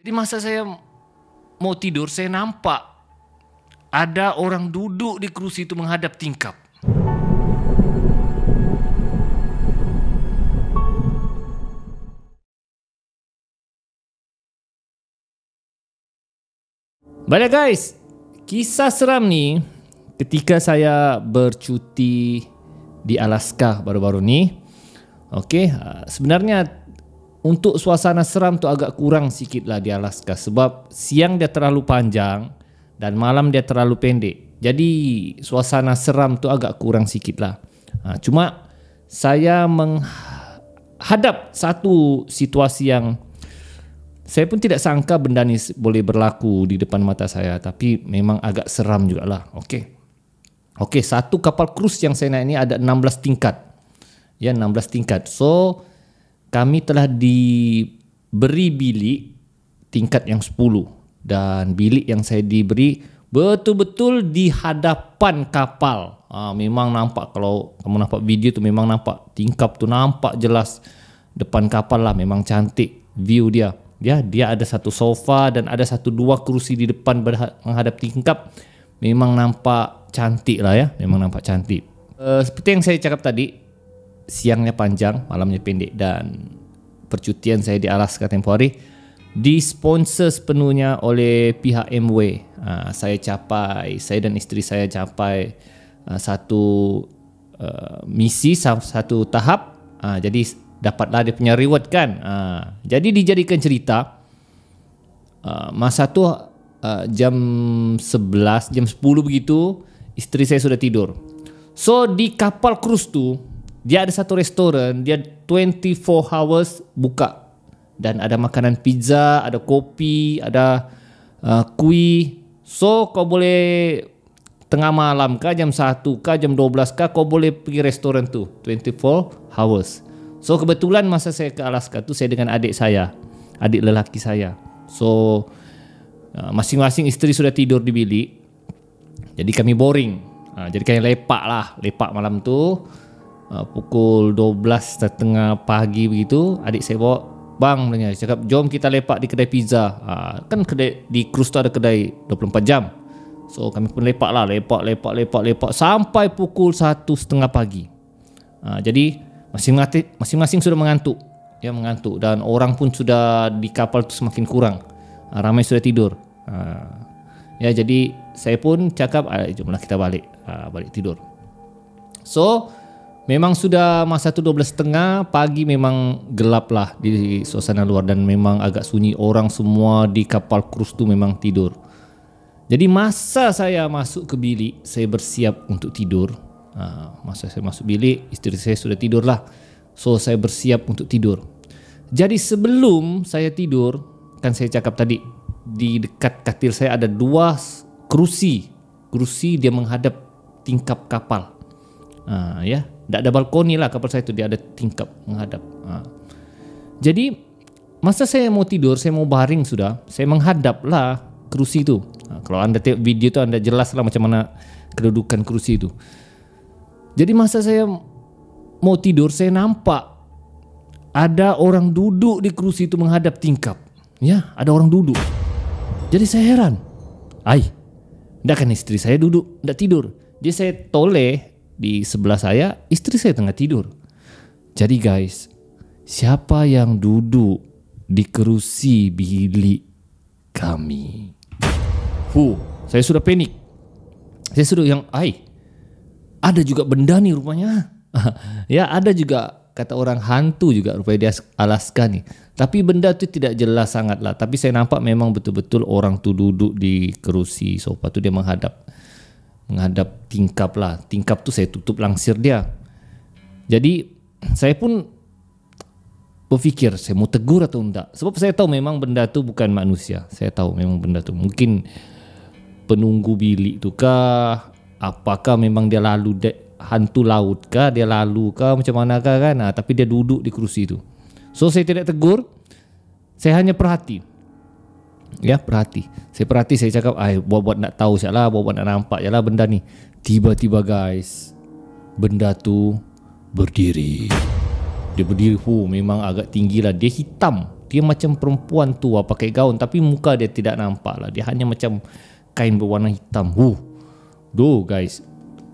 Jadi masa saya mau tidur, saya nampak ada orang duduk di kerusi itu menghadap tingkap. Baiklah guys, kisah seram ni ketika saya bercuti di Alaska baru-baru ni. Okey, ah, sebenarnya untuk suasana seram tu agak kurang sikit lah di Alaska sebab siang dia terlalu panjang dan malam dia terlalu pendek. Jadi suasana seram tu agak kurang sikit lah. Ha, cuma saya menghadap satu situasi yang saya pun tidak sangka benda ni boleh berlaku di depan mata saya tapi memang agak seram juga lah. Okay, okay satu kapal krus yang saya naik ni ada 16 tingkat. Ya, 16 tingkat. So, kami telah diberi bilik tingkat yang 10 dan bilik yang saya diberi betul-betul di hadapan kapal. memang nampak kalau kamu nampak video itu memang nampak tingkap tu nampak jelas depan kapal lah memang cantik view dia. Ya, dia ada satu sofa dan ada satu dua kursi di depan menghadap tingkap. Memang nampak cantik lah ya, memang nampak cantik. Eh, seperti yang saya cakap tadi, siangnya panjang, malamnya pendek dan percutian saya di Alaska temporary disponsor sepenuhnya oleh pihak MW. Uh, ah, saya capai, saya dan isteri saya capai uh, satu uh, misi satu tahap. Uh, jadi dapatlah dia punya reward kan. Uh, jadi dijadikan cerita uh, masa tu uh, jam 11, jam 10 begitu, isteri saya sudah tidur. So di kapal cruise tu dia ada satu restoran, dia 24 hours buka. Dan ada makanan pizza, ada kopi, ada uh, kuih. So, kau boleh tengah malam kah, jam 1 kah, jam 12 kah, kau boleh pergi restoran tu. 24 hours. So, kebetulan masa saya ke Alaska tu, saya dengan adik saya. Adik lelaki saya. So, uh, masing-masing isteri sudah tidur di bilik. Jadi, kami boring. Uh, jadi, kami lepak lah. Lepak malam tu uh, pukul 12.30 pagi begitu adik saya bawa bang dia cakap jom kita lepak di kedai pizza uh, kan kedai di cruise tu ada kedai 24 jam so kami pun lepak lah lepak lepak lepak lepak sampai pukul 1.30 pagi uh, jadi masing-masing masing-masing sudah mengantuk ya mengantuk dan orang pun sudah di kapal tu semakin kurang uh, ramai sudah tidur uh, ya jadi saya pun cakap jomlah kita balik uh, balik tidur so Memang sudah masa itu 12 setengah pagi memang gelap lah di suasana luar dan memang agak sunyi orang semua di kapal krus itu memang tidur. Jadi masa saya masuk ke bilik saya bersiap untuk tidur. Nah, masa saya masuk bilik istri saya sudah tidur lah. So saya bersiap untuk tidur. Jadi sebelum saya tidur kan saya cakap tadi di dekat katil saya ada dua kerusi. Kerusi dia menghadap tingkap kapal. Nah, ya tidak ada balkoni lah kapal saya itu dia ada tingkap menghadap nah. jadi masa saya mau tidur saya mau baring sudah saya menghadap lah kerusi itu nah, kalau anda tengok video itu anda jelas lah macam mana kedudukan kerusi itu jadi masa saya mau tidur saya nampak ada orang duduk di kerusi itu menghadap tingkap ya ada orang duduk jadi saya heran ai Dah kan istri saya duduk, tidak tidur. Jadi saya toleh di sebelah saya, istri saya tengah tidur. Jadi guys, siapa yang duduk di kerusi bilik kami? Hu, saya sudah panik. Saya sudah yang, ai, ada juga benda nih rupanya. ya ada juga kata orang hantu juga rupanya dia Alaska nih. Tapi benda itu tidak jelas sangat lah. Tapi saya nampak memang betul-betul orang tuh duduk di kerusi sofa tuh dia menghadap menghadap tingkap lah. Tingkap tu saya tutup langsir dia. Jadi saya pun berfikir saya mau tegur atau tidak. Sebab saya tahu memang benda tu bukan manusia. Saya tahu memang benda tu mungkin penunggu bilik tu kah? Apakah memang dia lalu dek hantu laut kah? Dia lalu kah? Macam mana kah kan? Nah, tapi dia duduk di kerusi itu. So saya tidak tegur. Saya hanya perhati ya perhati saya perhati saya cakap ai buat-buat nak tahu sajalah buat-buat nak nampak jelah benda ni tiba-tiba guys benda tu berdiri dia berdiri hu memang agak tinggi lah dia hitam dia macam perempuan tua lah, pakai gaun tapi muka dia tidak nampak lah dia hanya macam kain berwarna hitam hu do guys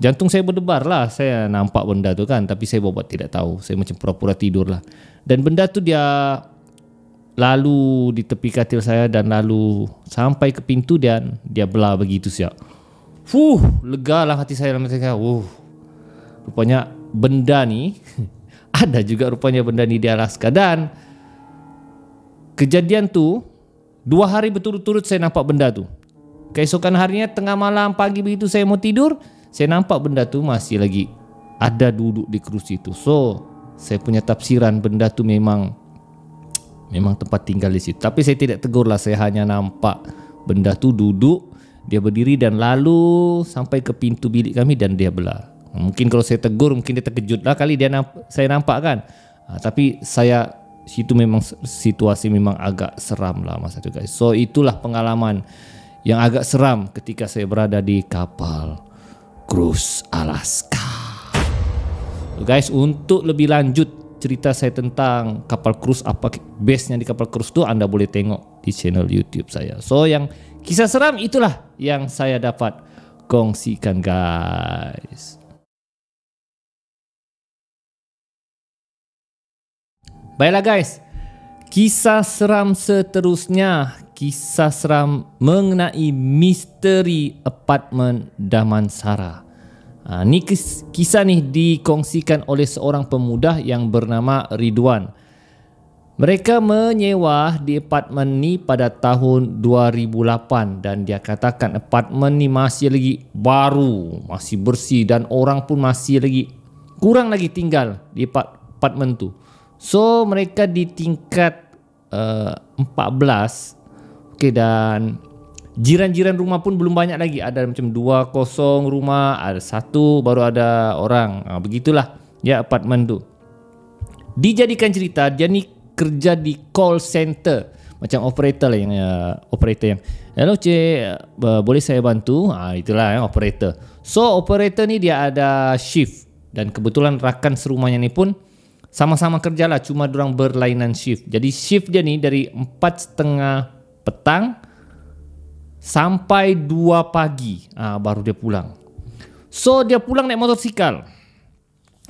Jantung saya berdebar lah Saya nampak benda tu kan Tapi saya buat-buat tidak tahu Saya macam pura-pura tidur lah Dan benda tu dia lalu di tepi katil saya dan lalu sampai ke pintu dan dia belah begitu siap. Fuh, lega lah hati saya dalam saya. Wuh, rupanya benda ni ada juga rupanya benda ni di Alaska dan kejadian tu dua hari berturut-turut saya nampak benda tu. Keesokan harinya tengah malam pagi begitu saya mau tidur, saya nampak benda tu masih lagi ada duduk di kerusi itu. So, saya punya tafsiran benda tu memang memang tempat tinggal di situ. Tapi saya tidak tegur lah, saya hanya nampak benda tu duduk, dia berdiri dan lalu sampai ke pintu bilik kami dan dia belah. Mungkin kalau saya tegur, mungkin dia terkejut lah kali dia namp- saya nampak kan. Ha, tapi saya situ memang situasi memang agak seram lah masa itu guys. So itulah pengalaman yang agak seram ketika saya berada di kapal cruise Alaska. Guys, untuk lebih lanjut cerita saya tentang kapal cruise apa base nya di kapal cruise itu anda boleh tengok di channel youtube saya so yang kisah seram itulah yang saya dapat kongsikan guys baiklah guys kisah seram seterusnya kisah seram mengenai misteri apartmen Damansara Ha, ni kisah ni dikongsikan oleh seorang pemuda yang bernama Ridwan. Mereka menyewa di apartmen ni pada tahun 2008 dan dia katakan apartmen ni masih lagi baru, masih bersih dan orang pun masih lagi kurang lagi tinggal di apartmen tu. So mereka di tingkat uh, 14 okay, dan Jiran-jiran rumah pun belum banyak lagi. Ada macam dua kosong rumah, ada satu baru ada orang. Ha, begitulah ya apartmen tu. Dijadikan cerita, dia ni kerja di call center. Macam operator lah yang... Uh, operator yang... Hello cik, uh, boleh saya bantu? Ha, itulah ya, operator. So, operator ni dia ada shift. Dan kebetulan rakan serumahnya ni pun sama-sama kerjalah. Cuma orang berlainan shift. Jadi, shift dia ni dari 4.30 petang sampai 2 pagi uh, baru dia pulang. So dia pulang naik motosikal.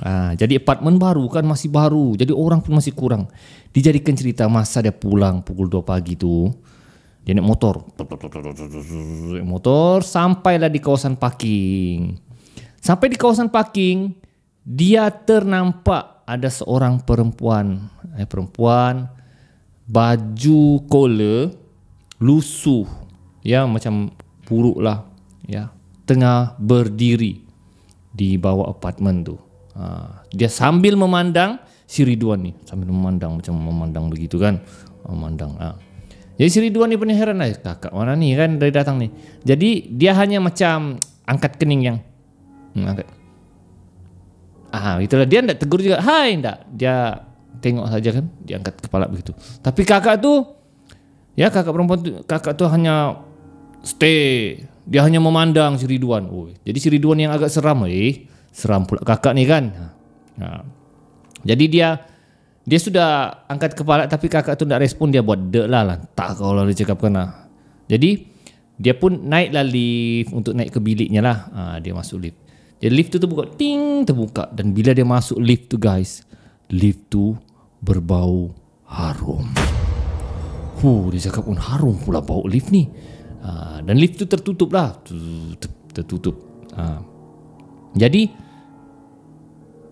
Uh, jadi apartmen baru kan masih baru. Jadi orang pun masih kurang. Dijadikan cerita masa dia pulang pukul 2 pagi tu. Dia naik motor. motor sampailah di kawasan parking. Sampai di kawasan parking, dia ternampak ada seorang perempuan. Eh, perempuan baju kola lusuh. Ya macam buruk lah ya tengah berdiri di bawah apartmen tu ha, dia sambil memandang si Ridwan ni sambil memandang macam memandang begitu kan memandang oh, ha. jadi si Ridwan ni pun heran lah kakak mana ni kan dari datang ni jadi dia hanya macam angkat kening yang hmm, angkat ah ha, itulah dia tidak tegur juga hai tidak dia tengok saja kan diangkat kepala begitu tapi kakak tu ya kakak perempuan tu, kakak tu hanya stay. Dia hanya memandang si Ridwan. Oh, jadi si Ridwan yang agak seram eh. Seram pula kakak ni kan. Ha. ha. Jadi dia dia sudah angkat kepala tapi kakak tu tak respon dia buat dek lah lah. Tak kalau dia cakap kena. Ha. Jadi dia pun naiklah lift untuk naik ke biliknya lah. Ha, dia masuk lift. Jadi lift tu terbuka. Ting terbuka. Dan bila dia masuk lift tu guys. Lift tu berbau harum. Huh, dia cakap pun harum pula bau lift ni. Ah, dan lift tu tertutup lah tertutup ha. jadi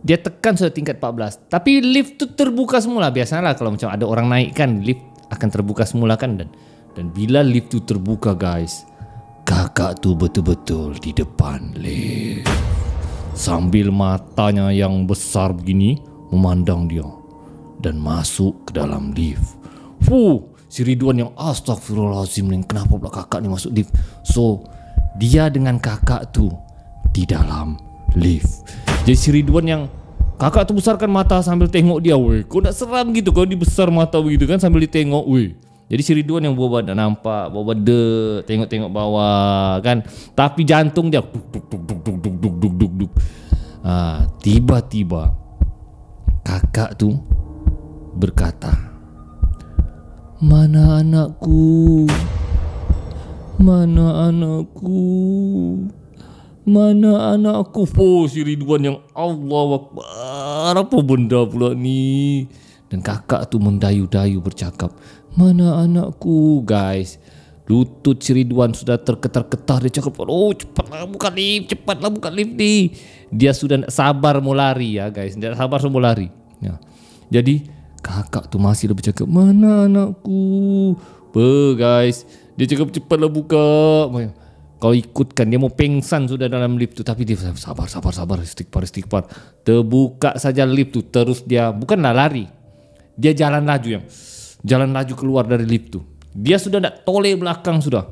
dia tekan sudah tingkat 14 tapi lift tu terbuka semula biasalah kalau macam ada orang naik kan lift akan terbuka semula kan dan dan bila lift tu terbuka guys kakak tu betul-betul di depan lift sambil matanya yang besar begini memandang dia dan masuk ke dalam lift fuh si Ridwan yang astagfirullahalazim kenapa pula kakak ni masuk lift so dia dengan kakak tu di dalam lift jadi si Ridwan yang kakak tu besarkan mata sambil tengok dia weh kau nak seram gitu kau dibesar mata begitu kan sambil ditengok weh jadi si Ridwan yang bawa badan nampak bawa badan tengok-tengok bawah kan tapi jantung dia duk tiba-tiba kakak tu berkata Mana anakku? Mana anakku? Mana anakku? Oh, si Ridwan yang Allah Akbar. Apa benda pula ni? Dan kakak tu mendayu-dayu bercakap. Mana anakku, guys? Lutut si Ridwan sudah terketar-ketar. Dia cakap, oh cepatlah buka lift, cepatlah buka lift ni. Dia sudah sabar mau lari ya guys. Sudah sabar mau lari. Ya. Jadi, Kakak tu masih dah bercakap, mana anakku? Apa guys? Dia cakap cepatlah buka. Kau ikutkan, dia mau pengsan sudah dalam lift tu. Tapi dia sabar, sabar, sabar, istighfar, istighfar. Terbuka saja lift tu. Terus dia, bukanlah lari. Dia jalan laju yang, jalan laju keluar dari lift tu. Dia sudah tak toleh belakang sudah.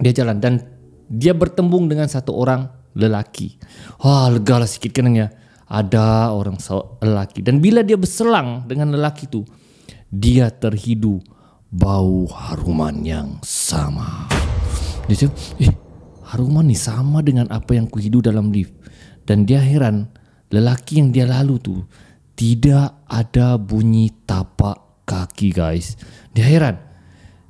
Dia jalan dan dia bertembung dengan satu orang lelaki. Wah, legalah sikit kenangnya. Kan, ada orang lelaki dan bila dia berselang dengan lelaki itu dia terhidu bau haruman yang sama dia cakap eh haruman ni sama dengan apa yang kuhidu dalam lift dan dia heran lelaki yang dia lalu tuh tidak ada bunyi tapak kaki guys dia heran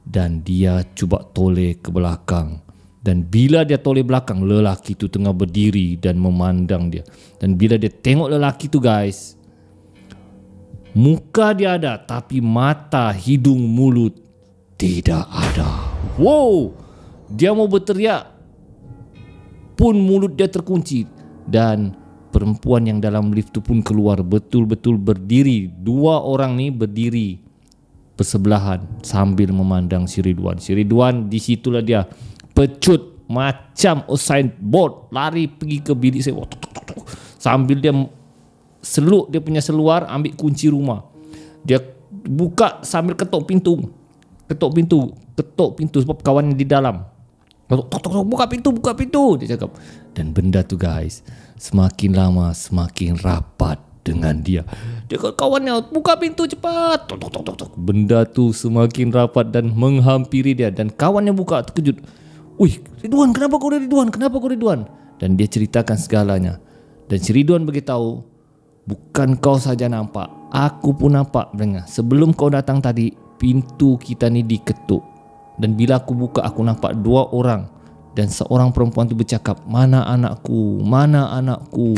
dan dia cuba toleh ke belakang Dan bila dia toleh belakang, lelaki itu tengah berdiri dan memandang dia. Dan bila dia tengok lelaki itu guys, muka dia ada tapi mata, hidung, mulut tidak ada. Wow, dia mau berteriak pun mulut dia terkunci dan perempuan yang dalam lift itu pun keluar betul-betul berdiri. Dua orang ni berdiri bersebelahan sambil memandang Siriduan. Siriduan Si Ridwan disitulah Dia pecut macam Usain Bolt lari pergi ke bilik saya sambil dia seluk dia punya seluar ambil kunci rumah dia buka sambil ketuk pintu ketuk pintu ketuk pintu sebab kawan di dalam tuk, tuk, tuk, buka pintu buka pintu dia cakap dan benda tu guys semakin lama semakin rapat dengan dia dia kata kawannya buka pintu cepat tuk, tuk, tuk, tuk, tuk. benda tu semakin rapat dan menghampiri dia dan kawannya buka terkejut Wih Ridwan kenapa kau Ridwan kenapa kau Ridwan dan dia ceritakan segalanya dan si Ridwan beritahu bukan kau saja nampak aku pun nampak dengar sebelum kau datang tadi pintu kita ni diketuk dan bila aku buka aku nampak dua orang dan seorang perempuan tu bercakap mana anakku mana anakku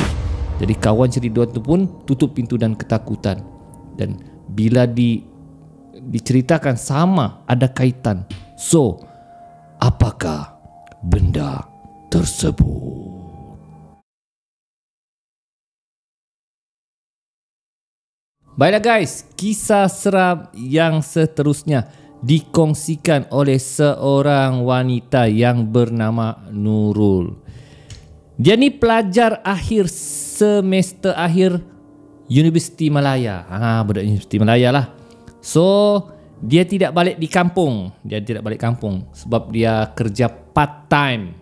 jadi kawan si Ridwan tu pun tutup pintu dan ketakutan dan bila di diceritakan sama ada kaitan so apakah benda tersebut. Baiklah guys, kisah seram yang seterusnya dikongsikan oleh seorang wanita yang bernama Nurul. Dia ni pelajar akhir semester akhir Universiti Malaya. Ah, ha, budak Universiti Malaya lah. So, dia tidak balik di kampung dia tidak balik kampung sebab dia kerja part time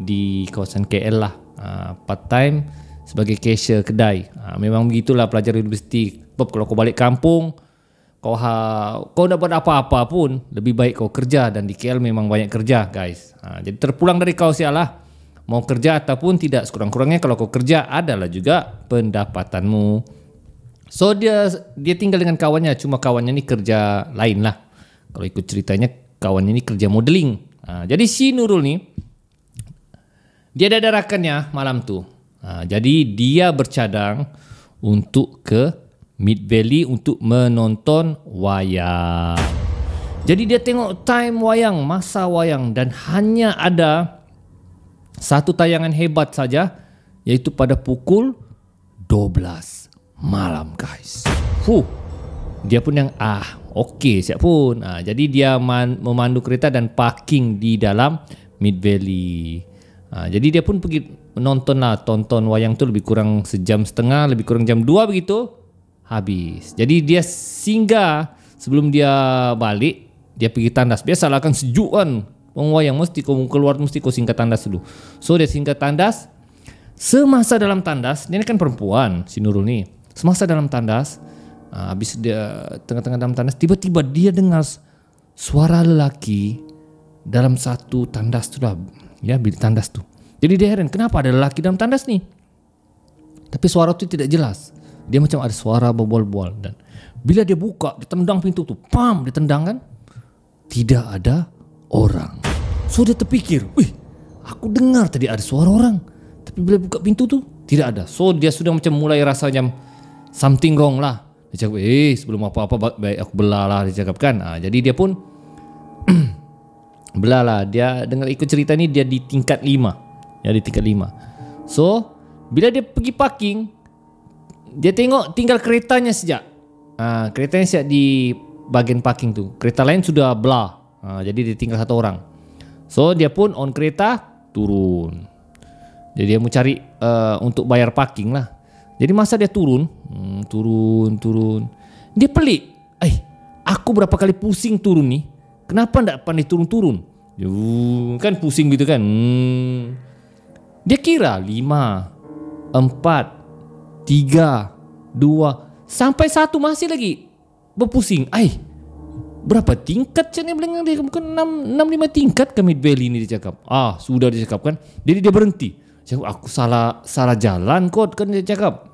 di kawasan KL lah uh, ah, part time sebagai cashier kedai uh, memang begitulah pelajar universiti sebab kalau kau balik kampung kau ha, kau dapat apa-apa pun lebih baik kau kerja dan di KL memang banyak kerja guys uh, jadi terpulang dari kau lah mau kerja ataupun tidak sekurang-kurangnya kalau kau kerja adalah juga pendapatanmu So dia dia tinggal dengan kawannya cuma kawannya ni kerja lain lah. Kalau ikut ceritanya kawannya ni kerja modeling. Ha, jadi si Nurul ni dia ada rakannya malam tu. Ha, jadi dia bercadang untuk ke Mid Valley untuk menonton wayang. Jadi dia tengok time wayang, masa wayang dan hanya ada satu tayangan hebat saja yaitu pada pukul 12 malam guys. Huh. Dia pun yang ah okey siap pun. Ah, jadi dia man, memandu kereta dan parking di dalam Mid Valley. Ah, jadi dia pun pergi menonton lah tonton wayang tu lebih kurang sejam setengah lebih kurang jam 2 begitu habis. Jadi dia singgah sebelum dia balik dia pergi tandas biasalah kan sejuk kan Wong wayang mesti kau keluar mesti kau singgah tandas dulu. So dia singgah tandas Semasa dalam tandas, dia ini kan perempuan, si Nurul nih. Semasa dalam tandas, uh, habis dia tengah-tengah dalam tandas, tiba-tiba dia dengar suara lelaki dalam satu tandas tu lah. Ya, bilik tandas tu. Jadi dia heran, kenapa ada lelaki dalam tandas ni? Tapi suara tu tidak jelas. Dia macam ada suara berbual-bual dan bila dia buka, dia tendang pintu tu, pam, dia tendang kan? Tidak ada orang. So dia terpikir, wih, aku dengar tadi ada suara orang. Tapi bila buka pintu tu, tidak ada. So dia sudah macam mulai rasa macam, something wrong lah. Dia cakap, eh sebelum apa-apa baik aku belah lah dia cakap kan. Ah, jadi dia pun belah lah. Dia dengar ikut cerita ni dia di tingkat lima. Ya di tingkat lima. So, bila dia pergi parking, dia tengok tinggal keretanya sejak. Ah, keretanya sejak di bagian parking tu. Kereta lain sudah belah. Ah, jadi dia tinggal satu orang. So, dia pun on kereta turun. Jadi dia mau cari uh, untuk bayar parking lah. Jadi masa dia turun, hmm, turun, turun. Dia pelik. Eh, aku berapa kali pusing turun nih. Kenapa ndak pandai turun-turun? Ya, kan pusing gitu kan. Hmm. Dia kira lima, empat, tiga, dua, sampai satu masih lagi berpusing. Eh, berapa tingkat Chan bilang dia enam, enam, lima tingkat ke Mid Valley ini dia cakap. Ah, sudah dia cakap kan. Jadi dia berhenti. Saya aku salah salah jalan kot kan dia cakap.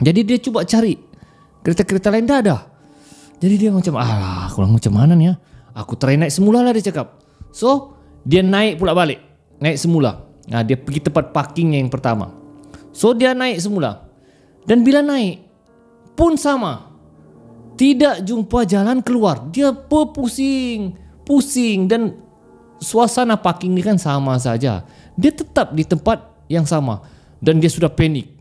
Jadi dia coba cari kereta-kereta lain dah ada. Jadi dia macam ah kurang macam mana nih ya. Aku try naik semula lah dia cakap. So dia naik pula balik. Naik semula. Nah dia pergi tempat parking yang pertama. So dia naik semula. Dan bila naik pun sama. Tidak jumpa jalan keluar. Dia pusing, pusing dan suasana parking ni kan sama saja dia tetap di tempat yang sama dan dia sudah panik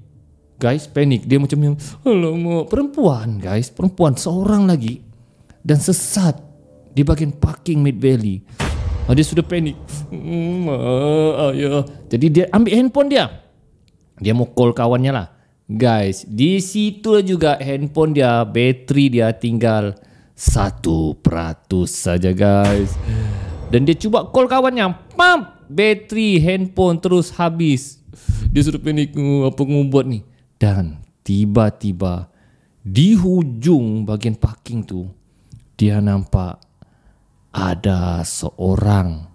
guys panik dia macam yang alamak perempuan guys perempuan seorang lagi dan sesat di bagian parking mid valley ah, dia sudah panik hmm, ah, jadi dia ambil handphone dia dia mau call kawannya lah guys di situ juga handphone dia bateri dia tinggal satu peratus saja guys dan dia cuba call kawannya pam bateri handphone terus habis. Dia suruh panik apa aku buat ni. Dan tiba-tiba di hujung bagian parking tu dia nampak ada seorang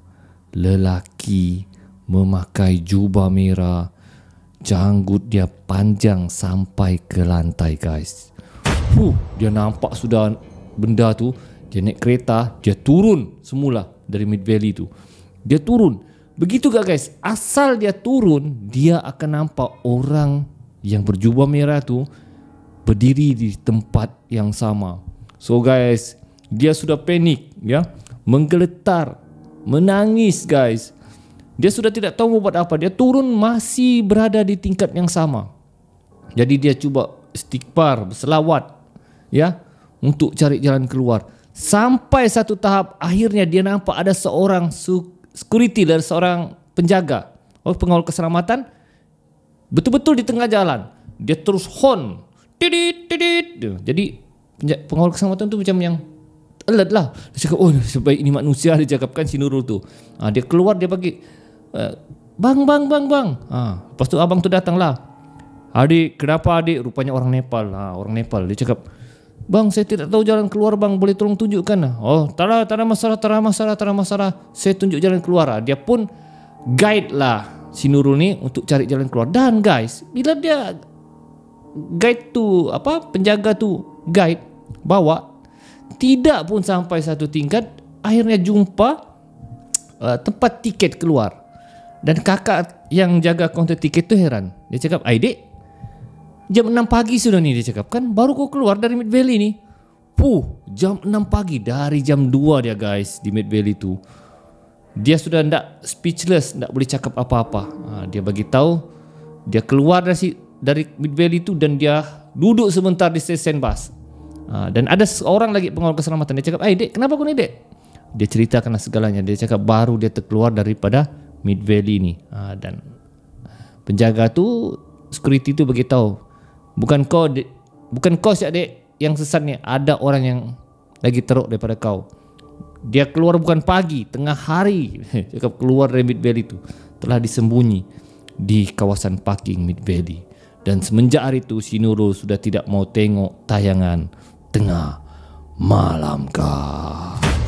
lelaki memakai jubah merah janggut dia panjang sampai ke lantai guys. Fuh, dia nampak sudah benda tu dia naik kereta dia turun semula dari Mid Valley tu. Dia turun Begitu gak guys? Asal dia turun, dia akan nampak orang yang berjubah merah tuh berdiri di tempat yang sama. So guys, dia sudah panik ya, menggeletar, menangis guys. Dia sudah tidak tahu buat apa. Dia turun masih berada di tingkat yang sama. Jadi dia coba istighfar, berselawat ya untuk cari jalan keluar. Sampai satu tahap akhirnya dia nampak ada seorang suku security dari seorang penjaga oh pengawal keselamatan betul-betul di tengah jalan dia terus hon tidit didit jadi pengawal keselamatan tu macam yang alert lah dia cakap oh sebaik ini manusia dia cakapkan si Nurul tu ha, dia keluar dia bagi eh, bang bang bang bang ha, lepas tu abang tu datang lah adik kenapa adik rupanya orang Nepal ha, orang Nepal dia cakap Bang, saya tidak tahu jalan keluar, Bang. Boleh tolong tunjukkan? Oh, tak ada, tak ada masalah, tak ada masalah, tak ada masalah. Saya tunjuk jalan keluar. Ah, dia pun guide lah si Nurul ni untuk cari jalan keluar. Dan guys, bila dia guide tu, apa, penjaga tu guide, bawa, tidak pun sampai satu tingkat, akhirnya jumpa uh, tempat tiket keluar. Dan kakak yang jaga kaunter tiket tu heran. Dia cakap, Aidik, Jam 6 pagi sudah ni dia cakap kan baru kau keluar dari Mid Valley ni. Puh, jam 6 pagi dari jam 2 dia guys di Mid Valley tu. Dia sudah ndak speechless, ndak boleh cakap apa-apa. Ha, dia bagi tahu dia keluar dari dari Mid Valley tu dan dia duduk sebentar di stesen bus. Ha, dan ada seorang lagi pengawal keselamatan dia cakap, "Eh, Dek, kenapa kau ni, Dek?" Dia ceritakan lah segalanya. Dia cakap baru dia terkeluar daripada Mid Valley ini. Ha, dan penjaga tu security tu bagi tahu. Bukan kau Bukan kau si adik Yang sesat ni Ada orang yang Lagi teruk daripada kau Dia keluar bukan pagi Tengah hari Cakap keluar dari Mid Valley tu Telah disembunyi Di kawasan parking Mid Valley Dan semenjak hari tu Si Nurul sudah tidak mau tengok Tayangan Tengah Malam kah